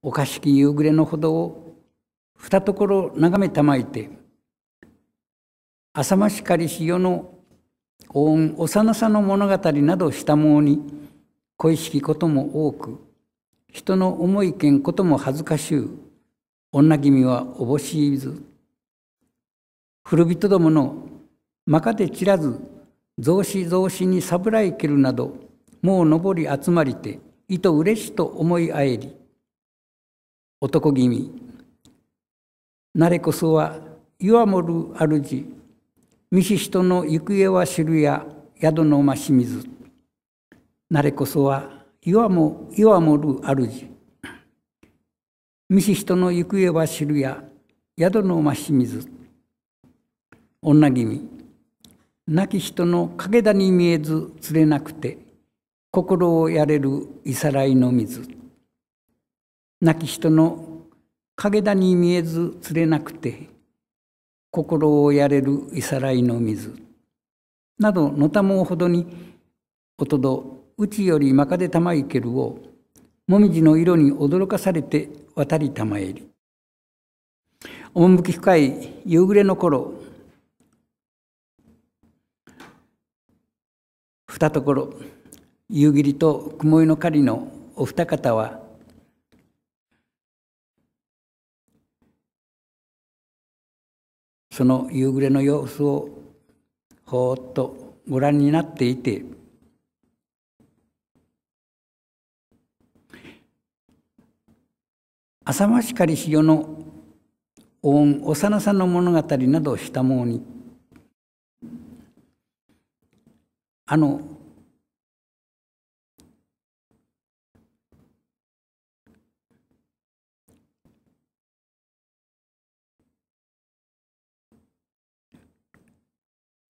おかしき夕暮れのほどを二ところ眺めたまいて浅ましかりし世の恩恩幼さの物語などしたもうに恋しきことも多く人の思いけんことも恥ずかしゅう女君はおぼしいず古人どものまかで散らず増子増子に侍ぶらいけるなどもう上り集まりていとうれしと思いあえり男気味れこそは岩もる主見し人の行方は知るや宿のまし水なれこそは岩も岩もる主見し人の行方は知るや宿のまし水女気味亡き人のかけだに見えず釣れなくて心をやれるいさらいの水亡き人の影だに見えず釣れなくて心をやれるいさらいの水などのたもうほどにおとどうちよりまかでたまいけるをもみじの色に驚かされて渡りたまえり趣深い夕暮れの頃二ところ夕霧と雲井の狩りのお二方はその夕暮れの様子をほーっとご覧になっていて浅間光潮の恩幼さの物語などをしたものにあの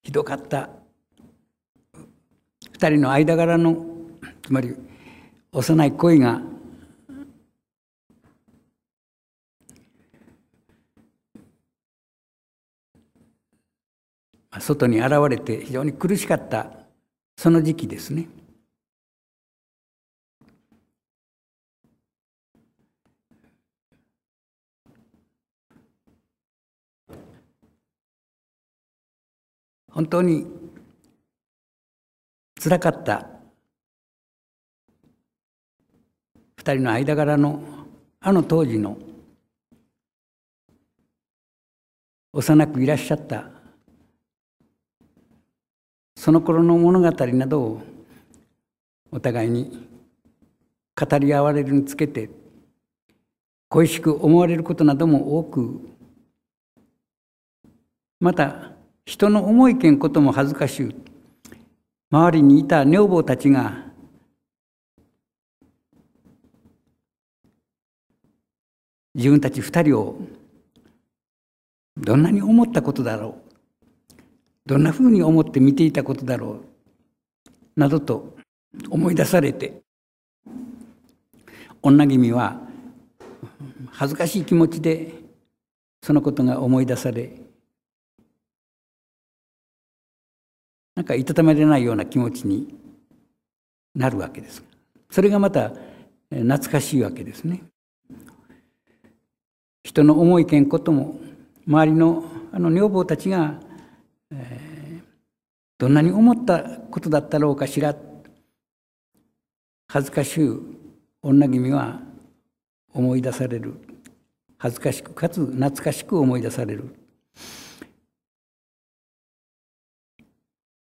ひどかった2人の間柄のつまり幼い恋が外に現れて非常に苦しかったその時期ですね。本当につらかった2人の間柄のあの当時の幼くいらっしゃったその頃の物語などをお互いに語り合われるにつけて恋しく思われることなども多くまた人の思いけんことも恥ずかしゅう周りにいた女房たちが自分たち二人をどんなに思ったことだろうどんなふうに思って見ていたことだろうなどと思い出されて女君は恥ずかしい気持ちでそのことが思い出されなんかいたためれないような気持ちになるわけです。それがまた懐かしいわけですね。人の思いけんことも周りのあの女房たちが、えー、どんなに思ったことだったろうかしら恥ずかしい女君は思い出される恥ずかしくかつ懐かしく思い出される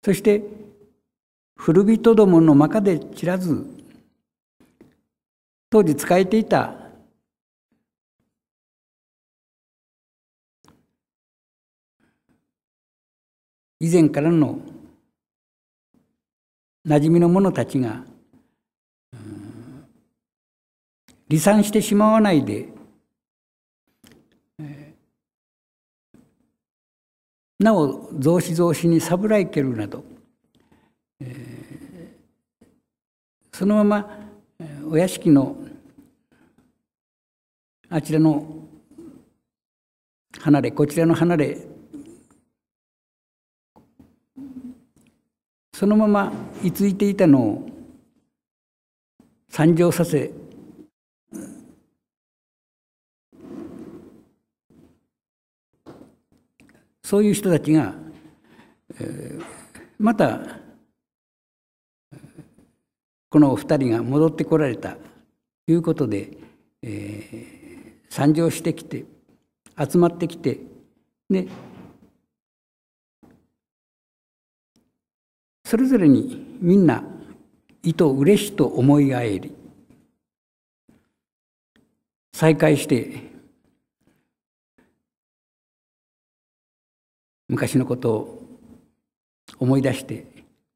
そして古人どものまかで散らず当時使えていた以前からのなじみの者たちが離散してしまわないでなお増資増資にサブライケルなど、えー、そのままお屋敷のあちらの離れこちらの離れそのまま居ついていたのを参上させそういう人たちが、またこのお二人が戻ってこられたということで、えー、参上してきて集まってきてそれぞれにみんな意う嬉しと思い合えり再会して昔のことを思い出して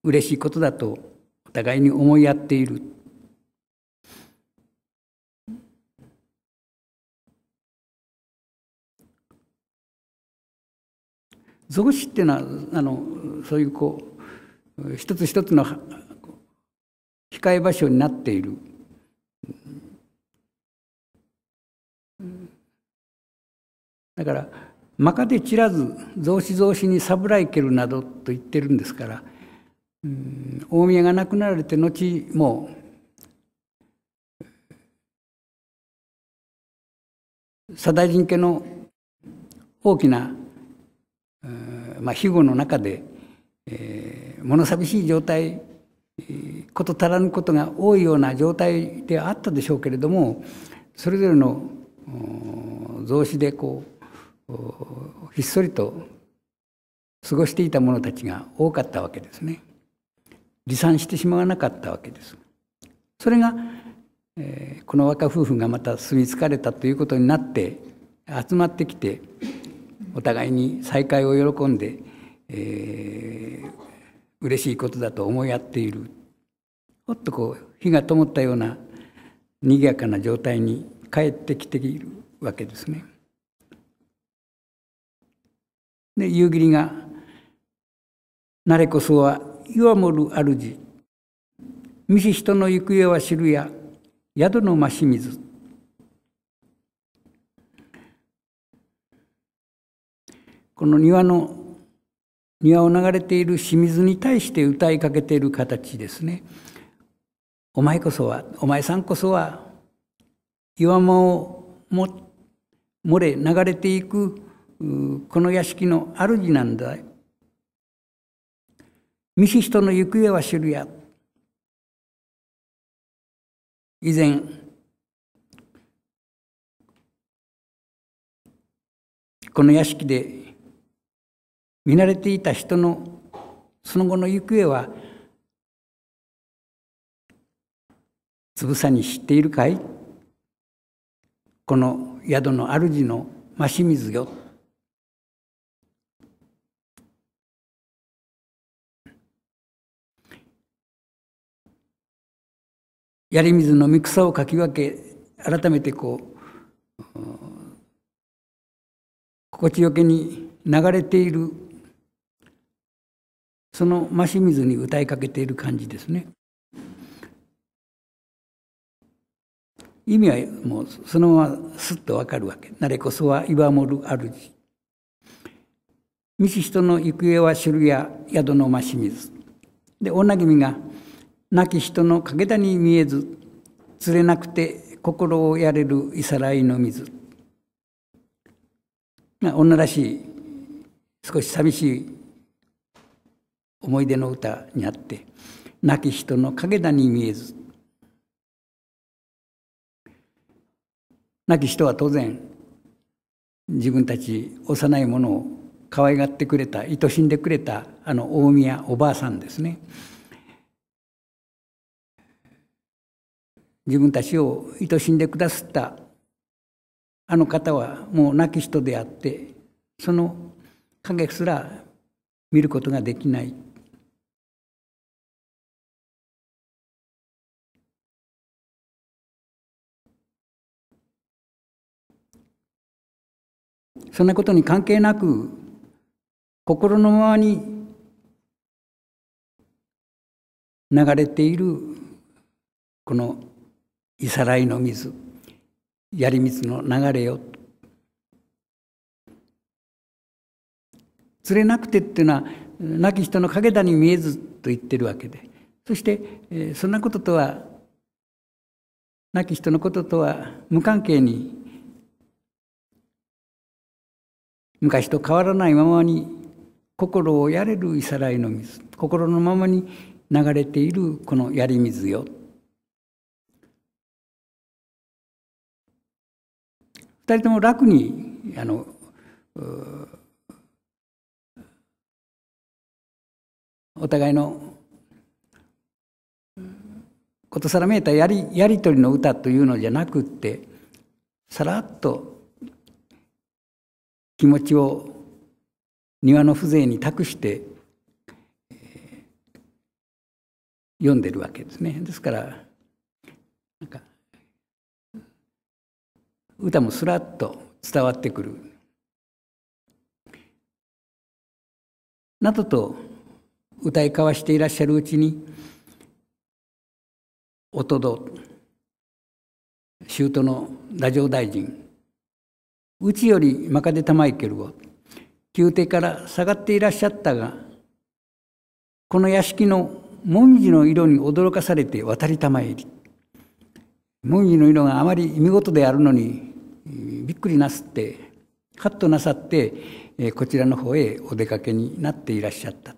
嬉しいことだとお互いに思いやっている造詞っていうのはあのそういうこう一つ一つの控え場所になっている。だからまかで散らず増子増子にサブライケルなどと言ってるんですからうん大宮が亡くなられて後もう左大臣家の大きな、まあ、庇護の中で、えー、物寂しい状態こと足らぬことが多いような状態であったでしょうけれどもそれぞれの増子でこうひっそりと過ごしていた者たちが多かったわけですね離散してしまわなかったわけですそれが、えー、この若夫婦がまた住み着かれたということになって集まってきてお互いに再会を喜んで、えー、嬉しいことだと思い合っているほっとこう火が灯ったような賑やかな状態に帰ってきているわけですね。で夕霧が「なれこそは岩もる主見し人の行方は知るや宿の増し水」この庭の庭を流れている清水に対して歌いかけている形ですね。お前こそは、お前さんこそは、岩間をも、漏れ流れていくこの屋敷の主なんだ見し人の行方は知るや以前この屋敷で見慣れていた人のその後の行方はつぶさに知っているかいこの宿の主の真清水よやり水飲み草をかき分け改めてこう心地よけに流れているその増し水に歌いかけている感じですね。意味はもうそのまますっとわかるわけ。なれこそは岩守る主。道人の行方は知るや宿の増し水。で、女君が亡き人の影だに見えず釣れなくて心をやれるいさらいの水女らしい少し寂しい思い出の歌にあって「亡き人の影だに見えず」亡き人は当然自分たち幼いものを可愛がってくれた愛しんでくれたあの大宮おばあさんですね自分たちを愛しんでくださったあの方はもう亡き人であってその影すら見ることができないそんなことに関係なく心のままに流れているこのいさらいの水り水の流れよ釣れなくてっていうのは亡き人の陰だに見えずと言ってるわけでそして、えそんなこととは亡き人のこととは無関係に昔と変わらないままに心をやれるいさらいの水心のままに流れているこのやり水よ二人とも楽にあのお互いのことさらめいたやりやり取りの歌というのじゃなくってさらっと気持ちを庭の風情に託して読んでるわけですね。ですからなんか歌もすらっと伝わってくる。などと歌い交わしていらっしゃるうちにおとど舅の太政大臣うちよりまかでたまいけるを宮廷から下がっていらっしゃったがこの屋敷の紅葉の色に驚かされて渡りたまえり文字の色があまり見事であるのにびっくりなすってハッとなさってこちらの方へお出かけになっていらっしゃった